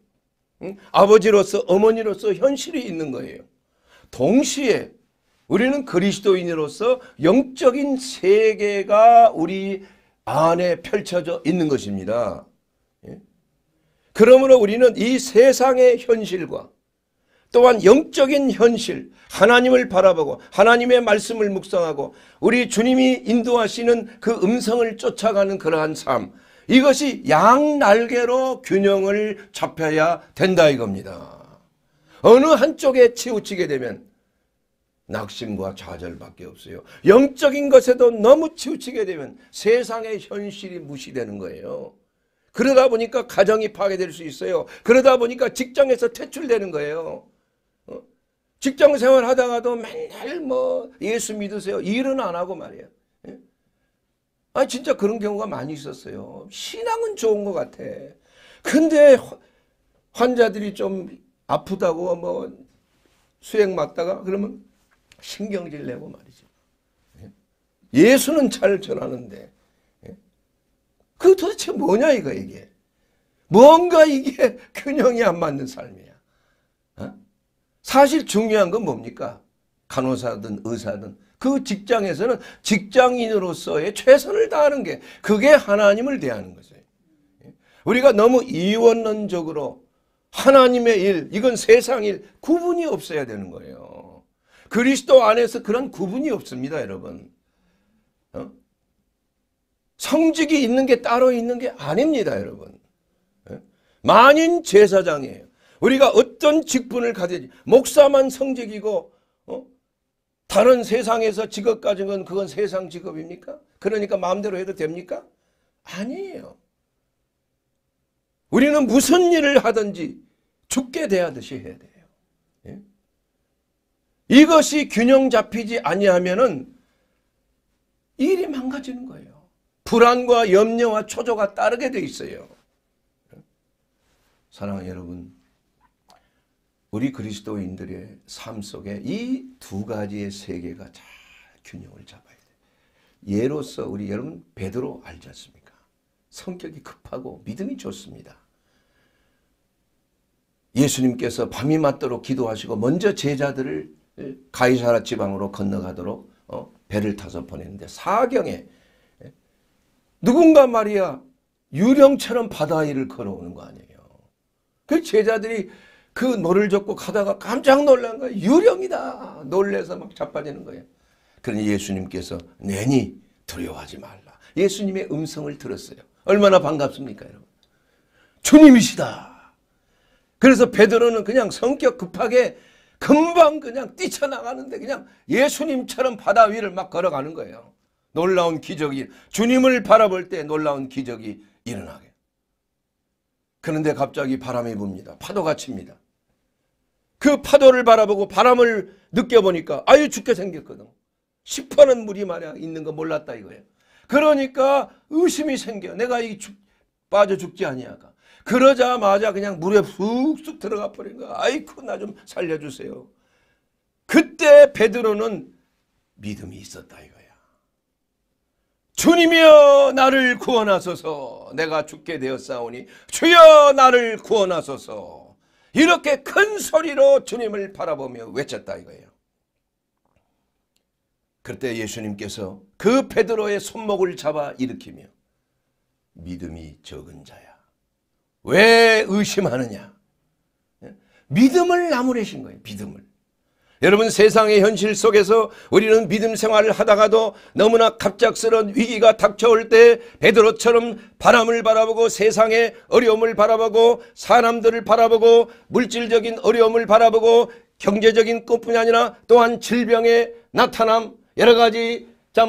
아버지로서 어머니로서 현실이 있는 거예요. 동시에 우리는 그리스도인으로서 영적인 세계가 우리 안에 펼쳐져 있는 것입니다. 그러므로 우리는 이 세상의 현실과 또한 영적인 현실 하나님을 바라보고 하나님의 말씀을 묵상하고 우리 주님이 인도하시는 그 음성을 쫓아가는 그러한 삶 이것이 양날개로 균형을 잡혀야 된다 이겁니다. 어느 한쪽에 치우치게 되면 낙심과 좌절밖에 없어요. 영적인 것에도 너무 치우치게 되면 세상의 현실이 무시되는 거예요. 그러다 보니까 가정이 파괴될 수 있어요. 그러다 보니까 직장에서 퇴출되는 거예요. 어? 직장 생활 하다가도 맨날 뭐 예수 믿으세요. 일은 안 하고 말이에요. 예? 아 진짜 그런 경우가 많이 있었어요. 신앙은 좋은 것 같아. 근데 환자들이 좀 아프다고 뭐 수행 맞다가 그러면 신경질 내고 말이죠. 예? 예수는 잘 전하는데 그 도대체 뭐냐 이거 이게. 뭔가 이게 균형이 안 맞는 삶이야. 어? 사실 중요한 건 뭡니까? 간호사든 의사든 그 직장에서는 직장인으로서의 최선을 다하는 게 그게 하나님을 대하는 거죠. 우리가 너무 이원론적으로 하나님의 일, 이건 세상 일 구분이 없어야 되는 거예요. 그리스도 안에서 그런 구분이 없습니다, 여러분. 성직이 있는 게 따로 있는 게 아닙니다, 여러분. 예? 만인 제사장이에요. 우리가 어떤 직분을 가든지 목사만 성직이고 어? 다른 세상에서 직업 가진 건 그건 세상 직업입니까? 그러니까 마음대로 해도 됩니까? 아니에요. 우리는 무슨 일을 하든지 죽게 대하듯이 해야 돼요. 예? 이것이 균형 잡히지 아니하면 일이 망가지는 거예요. 불안과 염려와 초조가 따르게 돼 있어요. 사랑하는 여러분, 우리 그리스도인들의 삶 속에 이 두 가지의 세계가 잘 균형을 잡아야 돼 예로서 우리 여러분 베드로 알지 않습니까? 성격이 급하고 믿음이 좋습니다. 예수님께서 밤이 맞도록 기도하시고 먼저 제자들을 가이사라 지방으로 건너가도록 어, 배를 타서 보냈는데 사경에 누군가 말이야 유령처럼 바다 위를 걸어오는 거 아니에요. 그 제자들이 그 노를 젓고 가다가 깜짝 놀란 거예요. 유령이다. 놀래서 막 자빠지는 거예요. 그러니 예수님께서 내니 두려워하지 말라. 예수님의 음성을 들었어요. 얼마나 반갑습니까 여러분. 주님이시다. 그래서 베드로는 그냥 성격 급하게 금방 그냥 뛰쳐나가는데 그냥 예수님처럼 바다 위를 막 걸어가는 거예요. 놀라운 기적이 주님을 바라볼 때 놀라운 기적이 일어나게. 그런데 갑자기 바람이 붑니다. 파도가 칩니다. 그 파도를 바라보고 바람을 느껴보니까 아유 죽게 생겼거든. 시퍼는 물이 말이야 있는 거 몰랐다 이거예요. 그러니까 의심이 생겨. 내가 이 죽, 빠져 죽지 아니야 그러자마자 그냥 물에 쑥쑥 들어가 버린 거야. 아이쿠 나 좀 살려주세요. 그때 베드로는 믿음이 있었다 이거예요. 주님이여 나를 구원하소서 내가 죽게 되었사오니 주여 나를 구원하소서 이렇게 큰 소리로 주님을 바라보며 외쳤다 이거예요. 그때 예수님께서 그 베드로의 손목을 잡아 일으키며 믿음이 적은 자야 왜 의심하느냐 예? 믿음을 나무래신 거예요 믿음을 여러분 세상의 현실 속에서 우리는 믿음 생활을 하다가도 너무나 갑작스런 위기가 닥쳐올 때 베드로처럼 바람을 바라보고 세상의 어려움을 바라보고 사람들을 바라보고 물질적인 어려움을 바라보고 경제적인 것뿐이 아니라 또한 질병의 나타남 여러 가지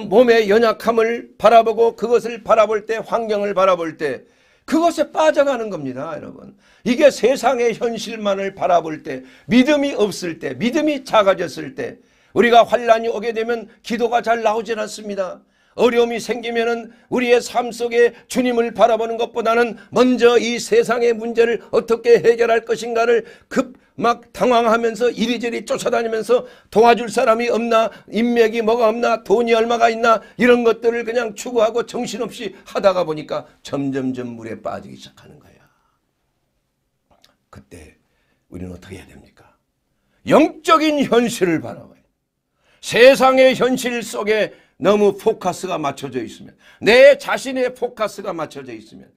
몸의 연약함을 바라보고 그것을 바라볼 때 환경을 바라볼 때 그것에 빠져가는 겁니다. 여러분. 이게 세상의 현실만을 바라볼 때 믿음이 없을 때 믿음이 작아졌을 때 우리가 환란이 오게 되면 기도가 잘 나오질 않습니다. 어려움이 생기면은 우리의 삶 속에 주님을 바라보는 것보다는 먼저 이 세상의 문제를 어떻게 해결할 것인가를 급 막 당황하면서 이리저리 쫓아다니면서 도와줄 사람이 없나 인맥이 뭐가 없나 돈이 얼마가 있나 이런 것들을 그냥 추구하고 정신없이 하다가 보니까 점점점 물에 빠지기 시작하는 거야. 그때 우리는 어떻게 해야 됩니까? 영적인 현실을 바라봐요. 세상의 현실 속에 너무 포커스가 맞춰져 있으면 내 자신의 포커스가 맞춰져 있으면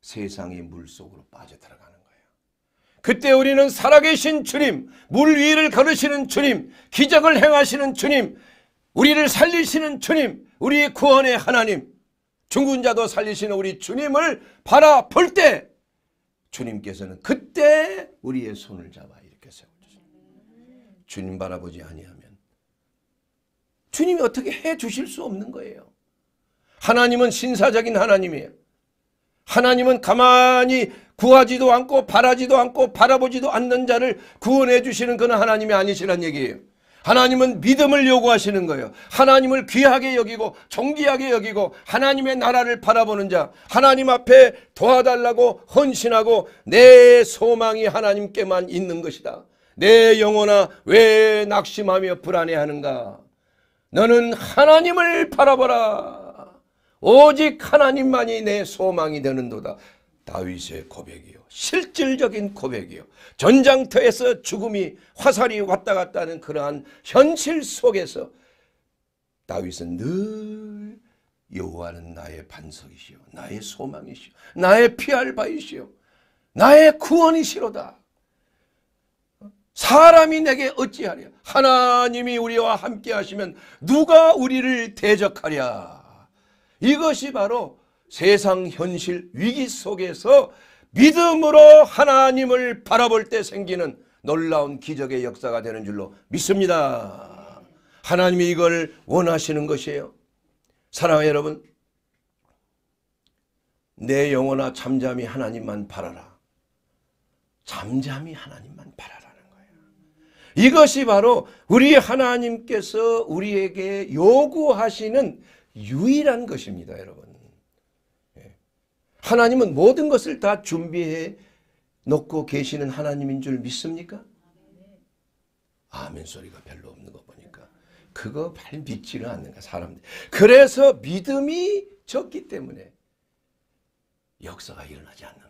세상이 물속으로 빠져들어가는 거예요. 그때 우리는 살아계신 주님, 물 위를 걸으시는 주님, 기적을 행하시는 주님, 우리를 살리시는 주님, 우리 구원의 하나님, 중군 자도 살리시는 우리 주님을 바라볼 때 주님께서는 그때 우리의 손을 잡아 이렇게 세워주세요. 주님 바라보지 아니하면 주님이 어떻게 해 주실 수 없는 거예요. 하나님은 신사적인 하나님이에요. 하나님은 가만히 구하지도 않고 바라지도 않고 바라보지도 않는 자를 구원해 주시는 그런 하나님이 아니시란 얘기예요. 하나님은 믿음을 요구하시는 거예요. 하나님을 귀하게 여기고 존귀하게 여기고 하나님의 나라를 바라보는 자 하나님 앞에 도와달라고 헌신하고 내 소망이 하나님께만 있는 것이다. 내 영혼아 왜 낙심하며 불안해하는가. 너는 하나님을 바라보라. 오직 하나님만이 내 소망이 되는도다. 다윗의 고백이요. 실질적인 고백이요. 전장터에서 죽음이 화살이 왔다 갔다 하는 그러한 현실 속에서 다윗은 늘 여호와는 나의 반석이시요 나의 소망이시요 나의 피할 바이시요 나의 구원이시로다. 사람이 내게 어찌하랴 하나님이 우리와 함께 하시면 누가 우리를 대적하랴 이것이 바로 세상 현실 위기 속에서 믿음으로 하나님을 바라볼 때 생기는 놀라운 기적의 역사가 되는 줄로 믿습니다. 하나님이 이걸 원하시는 것이에요. 사랑하 여러분 내 영혼아 잠잠히 하나님만 바라라. 잠잠히 하나님만 바라라. 이것이 바로 우리 하나님께서 우리에게 요구하시는 유일한 것입니다, 여러분. 예. 하나님은 모든 것을 다 준비해 놓고 계시는 하나님인 줄 믿습니까? 아멘 소리가 별로 없는 거 보니까 그거 발 믿지를 않는가 사람들. 그래서 믿음이 적기 때문에 역사가 일어나지 않는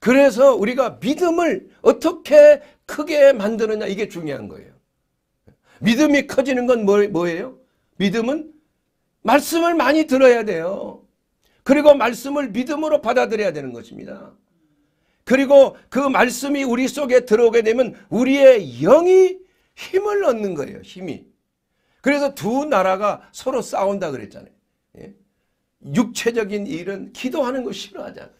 그래서 우리가 믿음을 어떻게 크게 만드느냐 이게 중요한 거예요. 믿음이 커지는 건 뭐, 뭐예요? 믿음은 말씀을 많이 들어야 돼요. 그리고 말씀을 믿음으로 받아들여야 되는 것입니다. 그리고 그 말씀이 우리 속에 들어오게 되면 우리의 영이 힘을 얻는 거예요. 힘이. 그래서 두 나라가 서로 싸운다 그랬잖아요. 예? 육체적인 일은 기도하는 거 싫어하잖아요.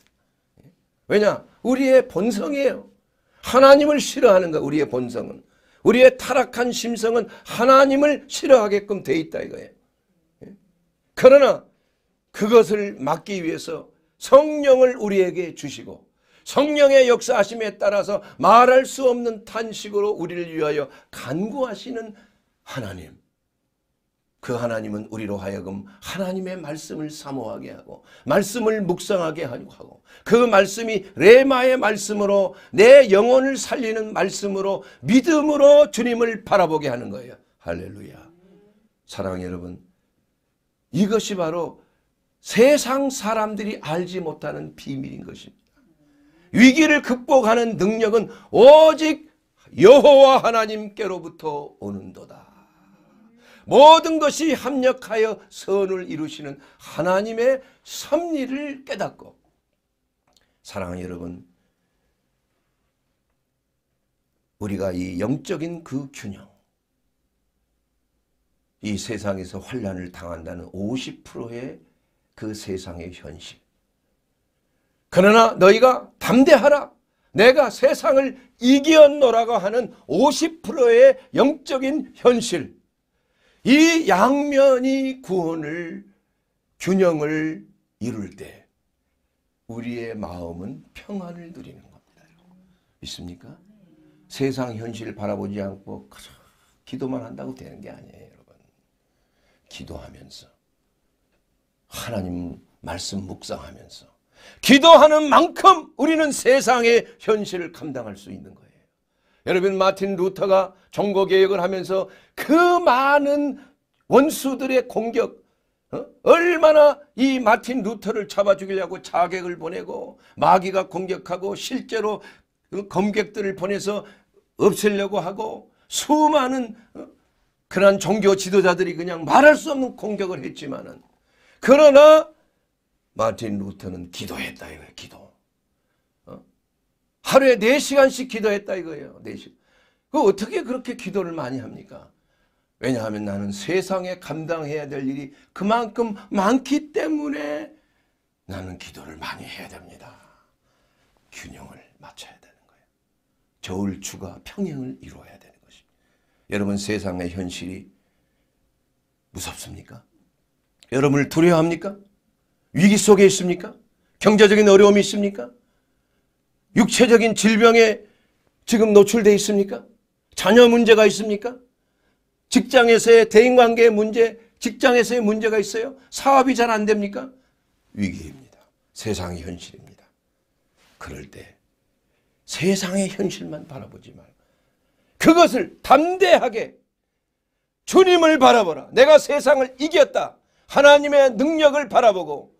왜냐? 우리의 본성이에요. 하나님을 싫어하는 거 우리의 본성은. 우리의 타락한 심성은 하나님을 싫어하게끔 돼 있다 이거예요. 예? 그러나 그것을 막기 위해서 성령을 우리에게 주시고 성령의 역사하심에 따라서 말할 수 없는 탄식으로 우리를 위하여 간구하시는 하나님. 그 하나님은 우리로 하여금 하나님의 말씀을 사모하게 하고 말씀을 묵상하게 하고 그 말씀이 레마의 말씀으로 내 영혼을 살리는 말씀으로 믿음으로 주님을 바라보게 하는 거예요. 할렐루야. 사랑 여러분 이것이 바로 세상 사람들이 알지 못하는 비밀인 것입니다. 위기를 극복하는 능력은 오직 여호와 하나님께로부터 오는도다. 모든 것이 합력하여 선을 이루시는 하나님의 섭리를 깨닫고 사랑하는 여러분 우리가 이 영적인 그 균형 이 세상에서 환란을 당한다는 50%의 그 세상의 현실 그러나 너희가 담대하라 내가 세상을 이기었노라고 하는 50%의 영적인 현실 이 양면이 구원을 균형을 이룰 때 우리의 마음은 평안을 누리는 겁니다. 믿습니까? 세상 현실 바라보지 않고 기도만 한다고 되는 게 아니에요, 여러분. 기도하면서 하나님 말씀 묵상하면서 기도하는 만큼 우리는 세상의 현실을 감당할 수 있는 거예요. 여러분 마틴 루터가 정거 개혁을 하면서 그 많은 원수들의 공격 어? 얼마나 이 마틴 루터를 잡아 죽이려고 자객을 보내고 마귀가 공격하고 실제로 그 검객들을 보내서 없애려고 하고 수많은 어? 그런 종교 지도자들이 그냥 말할 수 없는 공격을 했지만은 그러나 마틴 루터는 기도했다 이거예요. 기도. 어? 하루에 4시간씩 기도했다 이거예요. 4시간. 그 어떻게 그렇게 기도를 많이 합니까? 왜냐하면 나는 세상에 감당해야 될 일이 그만큼 많기 때문에 나는 기도를 많이 해야 됩니다. 균형을 맞춰야 되는 거예요. 저울추가 평행을 이루어야 되는 것입니다. 여러분 세상의 현실이 무섭습니까? 여러분을 두려워합니까? 위기 속에 있습니까? 경제적인 어려움이 있습니까? 육체적인 질병에 지금 노출돼 있습니까? 자녀 문제가 있습니까? 직장에서의 대인관계의 문제, 직장에서의 문제가 있어요? 사업이 잘 안 됩니까? 위기입니다. 세상의 현실입니다. 그럴 때 세상의 현실만 바라보지 말고 그것을 담대하게 주님을 바라보라. 내가 세상을 이겼다. 하나님의 능력을 바라보고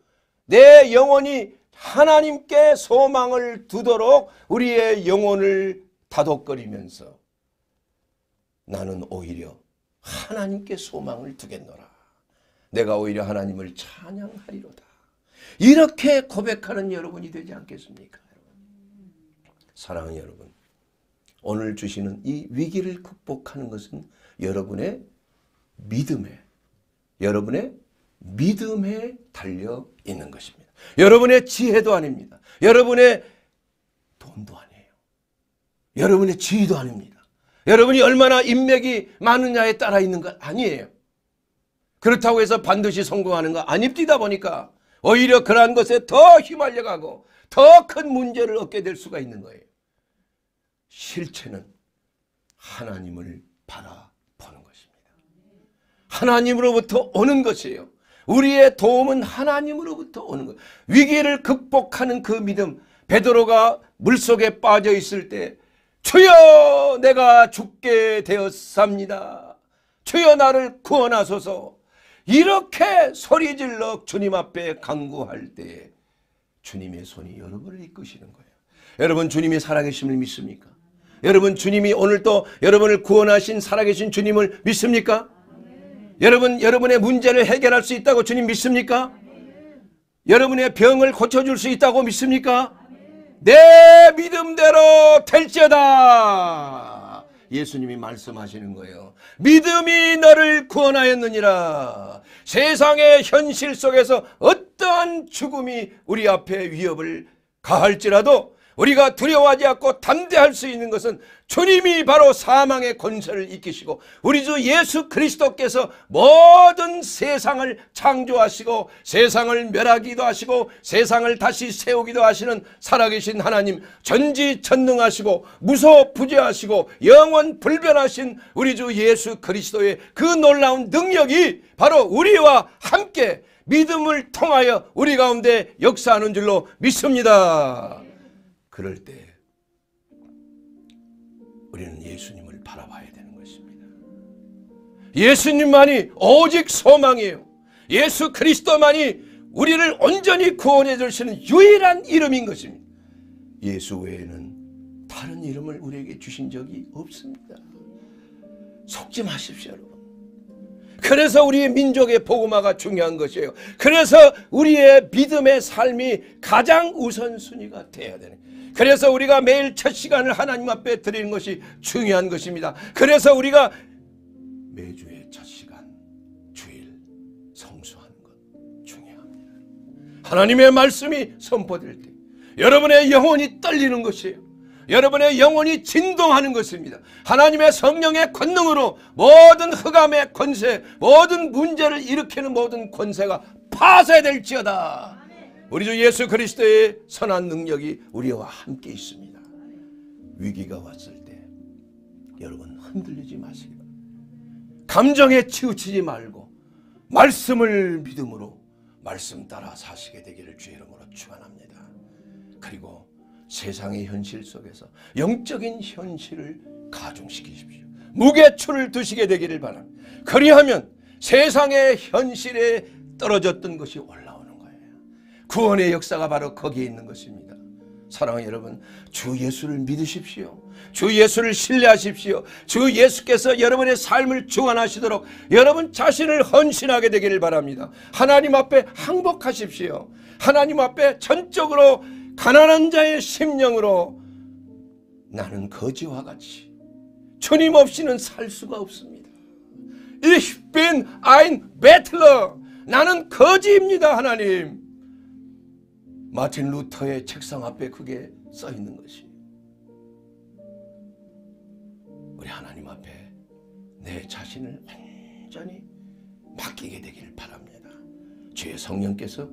내 영혼이 하나님께 소망을 두도록 우리의 영혼을 다독거리면서 나는 오히려 하나님께 소망을 두겠노라. 내가 오히려 하나님을 찬양하리로다. 이렇게 고백하는 여러분이 되지 않겠습니까? 사랑하는 여러분, 오늘 주시는 이 위기를 극복하는 것은 여러분의 믿음에, 여러분의 믿음에 달려 있는 것입니다. 여러분의 지혜도 아닙니다. 여러분의 돈도 아니에요. 여러분의 지위도 아닙니다. 여러분이 얼마나 인맥이 많으냐에 따라 있는 것 아니에요. 그렇다고 해서 반드시 성공하는 거아닙니다 보니까 오히려 그러한 것에 더 휘말려가고 더 큰 문제를 얻게 될 수가 있는 거예요. 실체는 하나님을 바라보는 것입니다. 하나님으로부터 오는 것이에요. 우리의 도움은 하나님으로부터 오는 거예요. 위기를 극복하는 그 믿음. 베드로가 물속에 빠져 있을 때 주여 내가 죽게 되었습니다. 주여 나를 구원하소서 이렇게 소리질러 주님 앞에 강구할 때 주님의 손이 여러분을 이끄시는 거예요. 여러분 주님이 살아계심을 믿습니까? 여러분 주님이 오늘 또 여러분을 구원하신 살아계신 주님을 믿습니까? 여러분 여러분의 문제를 해결할 수 있다고 주님 믿습니까? 여러분의 병을 고쳐줄 수 있다고 믿습니까? 내 믿음대로 될지어다. 예수님이 말씀하시는 거예요. 믿음이 너를 구원하였느니라. 세상의 현실 속에서 어떠한 죽음이 우리 앞에 위협을 가할지라도 우리가 두려워하지 않고 담대할 수 있는 것은 주님이 바로 사망의 권세를 이기시고 우리 주 예수 그리스도께서 모든 세상을 창조하시고 세상을 멸하기도 하시고 세상을 다시 세우기도 하시는 살아계신 하나님 전지전능하시고 무소부재하시고 영원 불변하신 우리 주 예수 그리스도의 그 놀라운 능력이 바로 우리와 함께 믿음을 통하여 우리 가운데 역사하는 줄로 믿습니다. 그럴 때 우리는 예수님을 바라봐야 되는 것입니다. 예수님만이 오직 소망이에요. 예수 그리스도만이 우리를 온전히 구원해 주시는 유일한 이름인 것입니다. 예수 외에는 다른 이름을 우리에게 주신 적이 없습니다. 속지 마십시오, 여러분. 그래서 우리의 민족의 복음화가 중요한 것이에요. 그래서 우리의 믿음의 삶이 가장 우선순위가 돼야 되는 그래서 우리가 매일 첫 시간을 하나님 앞에 드리는 것이 중요한 것입니다. 그래서 우리가 매주의 첫 시간, 주일, 성수하는 것 중요합니다. 하나님의 말씀이 선포될 때 여러분의 영혼이 떨리는 것이에요. 여러분의 영혼이 진동하는 것입니다. 하나님의 성령의 권능으로 모든 흑암의 권세, 모든 문제를 일으키는 모든 권세가 파쇄될지어다. 우리 주 예수 그리스도의 선한 능력이 우리와 함께 있습니다. 위기가 왔을 때 여러분 흔들리지 마세요. 감정에 치우치지 말고 말씀을 믿음으로 말씀 따라 사시게 되기를 주의 이름으로 축원합니다. 그리고 세상의 현실 속에서 영적인 현실을 가중시키십시오. 무게추를 두시게 되기를 바랍니다. 그리하면 세상의 현실에 떨어졌던 것이 올라 구원의 역사가 바로 거기에 있는 것입니다. 사랑하는 여러분, 주 예수를 믿으십시오. 주 예수를 신뢰하십시오. 주 예수께서 여러분의 삶을 주관하시도록 여러분 자신을 헌신하게 되기를 바랍니다. 하나님 앞에 항복하십시오. 하나님 앞에 전적으로 가난한 자의 심령으로 나는 거지와 같이 주님 없이는 살 수가 없습니다. Ich bin ein Bettler. 나는 거지입니다, 하나님. 마틴 루터의 책상 앞에 그게 써 있는 것이 우리 하나님 앞에 내 자신을 완전히 맡기게 되기를 바랍니다. 주의 성령께서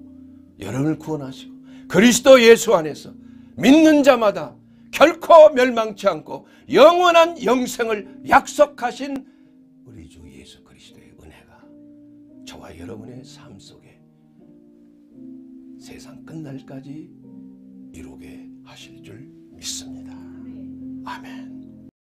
여러분을 구원하시고 그리스도 예수 안에서 믿는 자마다 결코 멸망치 않고 영원한 영생을 약속하신 우리 주 예수 그리스도의 은혜가 저와 여러분의 삶 속에 세상 끝날까지 이루게 하실 줄 믿습니다. 아멘.